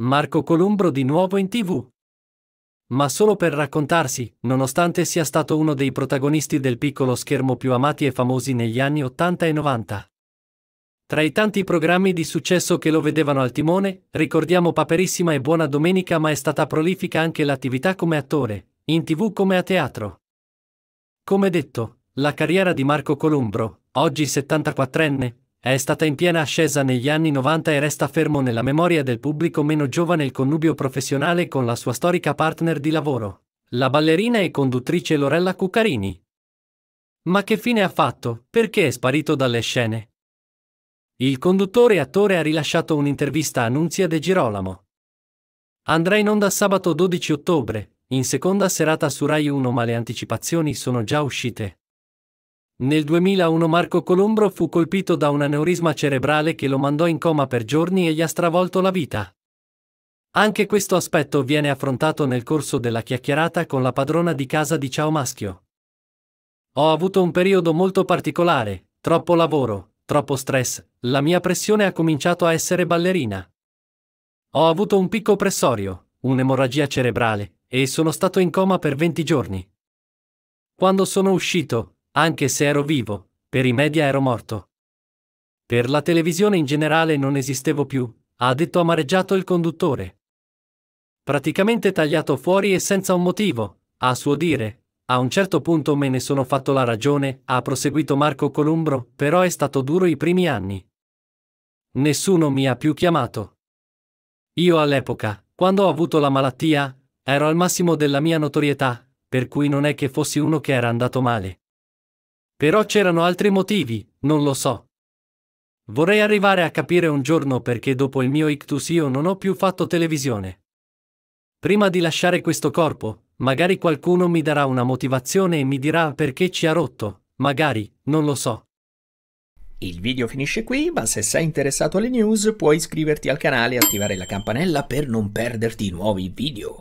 Marco Columbro di nuovo in tv. Ma solo per raccontarsi, nonostante sia stato uno dei protagonisti del piccolo schermo più amati e famosi negli anni 80 e 90. Tra i tanti programmi di successo che lo vedevano al timone, ricordiamo Paperissima e Buona Domenica ma è stata prolifica anche l'attività come attore, in tv come a teatro. Come detto, la carriera di Marco Columbro, oggi 74enne, è stata in piena ascesa negli anni 90 e resta fermo nella memoria del pubblico meno giovane il connubio professionale con la sua storica partner di lavoro, la ballerina e conduttrice Lorella Cuccarini. Ma che fine ha fatto? Perché è sparito dalle scene? Il conduttore e attore ha rilasciato un'intervista a Nunzia De Girolamo. Andrà in onda sabato 12 ottobre, in seconda serata su Rai 1 ma le anticipazioni sono già uscite. Nel 2001 Marco Colombro fu colpito da un aneurisma cerebrale che lo mandò in coma per giorni e gli ha stravolto la vita. Anche questo aspetto viene affrontato nel corso della chiacchierata con la padrona di casa di Ciao Maschio. Ho avuto un periodo molto particolare, troppo lavoro, troppo stress, la mia pressione ha cominciato a essere ballerina. Ho avuto un picco pressorio, un'emorragia cerebrale, e sono stato in coma per 20 giorni. Quando sono uscito, anche se ero vivo, per i media ero morto. Per la televisione in generale non esistevo più, ha detto amareggiato il conduttore. Praticamente tagliato fuori e senza un motivo, a suo dire. A un certo punto me ne sono fatto la ragione, ha proseguito Marco Columbro, però è stato duro i primi anni. Nessuno mi ha più chiamato. Io all'epoca, quando ho avuto la malattia, ero al massimo della mia notorietà, per cui non è che fossi uno che era andato male. Però c'erano altri motivi, non lo so. Vorrei arrivare a capire un giorno perché dopo il mio ictus io non ho più fatto televisione. Prima di lasciare questo corpo, magari qualcuno mi darà una motivazione e mi dirà perché ci ha rotto, magari, non lo so. Il video finisce qui, ma se sei interessato alle news puoi iscriverti al canale e attivare la campanella per non perderti i nuovi video.